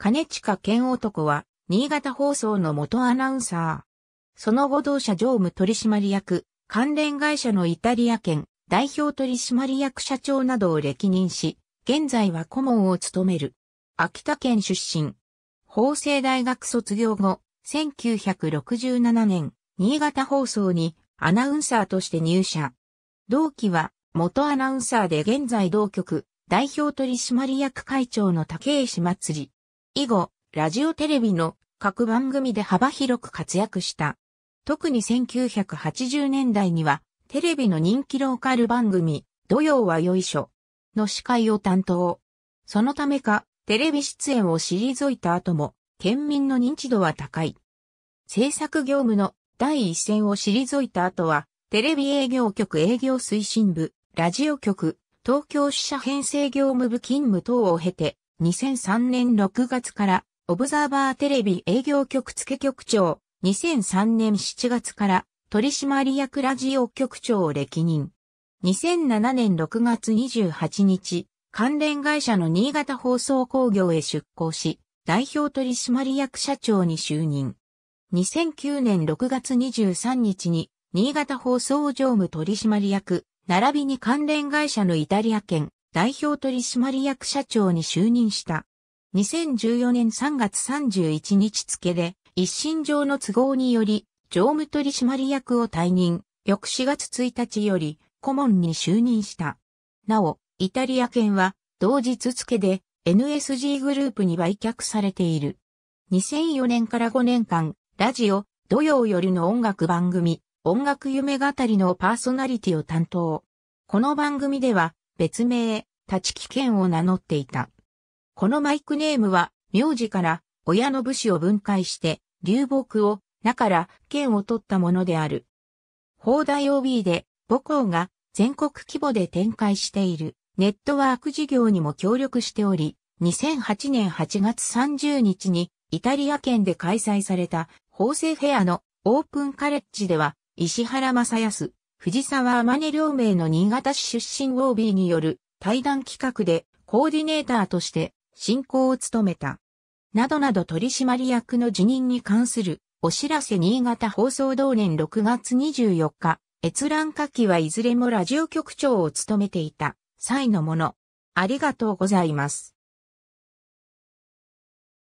金近健男は、新潟放送の元アナウンサー。その後同社常務取締役、関連会社のイタリア圏代表取締役社長などを歴任し、現在は顧問を務める。秋田県出身。法政大学卒業後、1967年、新潟放送にアナウンサーとして入社。同期は元アナウンサーで現在同局代表取締役会長の竹石祭り。以後、ラジオテレビの各番組で幅広く活躍した。特に1980年代には、テレビの人気ローカル番組、土曜はよいしょの司会を担当。そのためか、テレビ出演を退いた後も、県民の認知度は高い。制作業務の第一線を退いた後は、テレビ営業局営業推進部、ラジオ局、東京支社編成業務部勤務等を経て、2003年6月から、オブザーバーテレビ営業局付局長、2003年7月から、取締役ラジオ局長を歴任。2007年6月28日、関連会社の新潟放送工業へ出向し、代表取締役社長に就任。2009年6月23日に、新潟放送常務取締役、並びに関連会社のイタリア圏、代表取締役社長に就任した。2014年3月31日付で、一身上の都合により、常務取締役を退任、翌4月1日より、顧問に就任した。なお、イタリア圏は、同日付で、NSG グループに売却されている。2004年から5年間、ラジオ、土曜夜の音楽番組、音楽夢語りのパーソナリティを担当。この番組では、別名、立木健を名乗っていた。このマイクネームは、名字から親の武士を分解して、流木を、名から剣を取ったものである。砲台 OB で母校が全国規模で展開しているネットワーク事業にも協力しており、2008年8月30日にイタリア県で開催された法政フェアのオープンカレッジでは石原正康、藤沢天音両名の新潟市出身 OB による対談企画でコーディネーターとして進行を務めた。などなど取締役の辞任に関するお知らせ新潟放送同年6月24日、閲覧下記はいずれもラジオ局長を務めていた際のもの。ありがとうございます。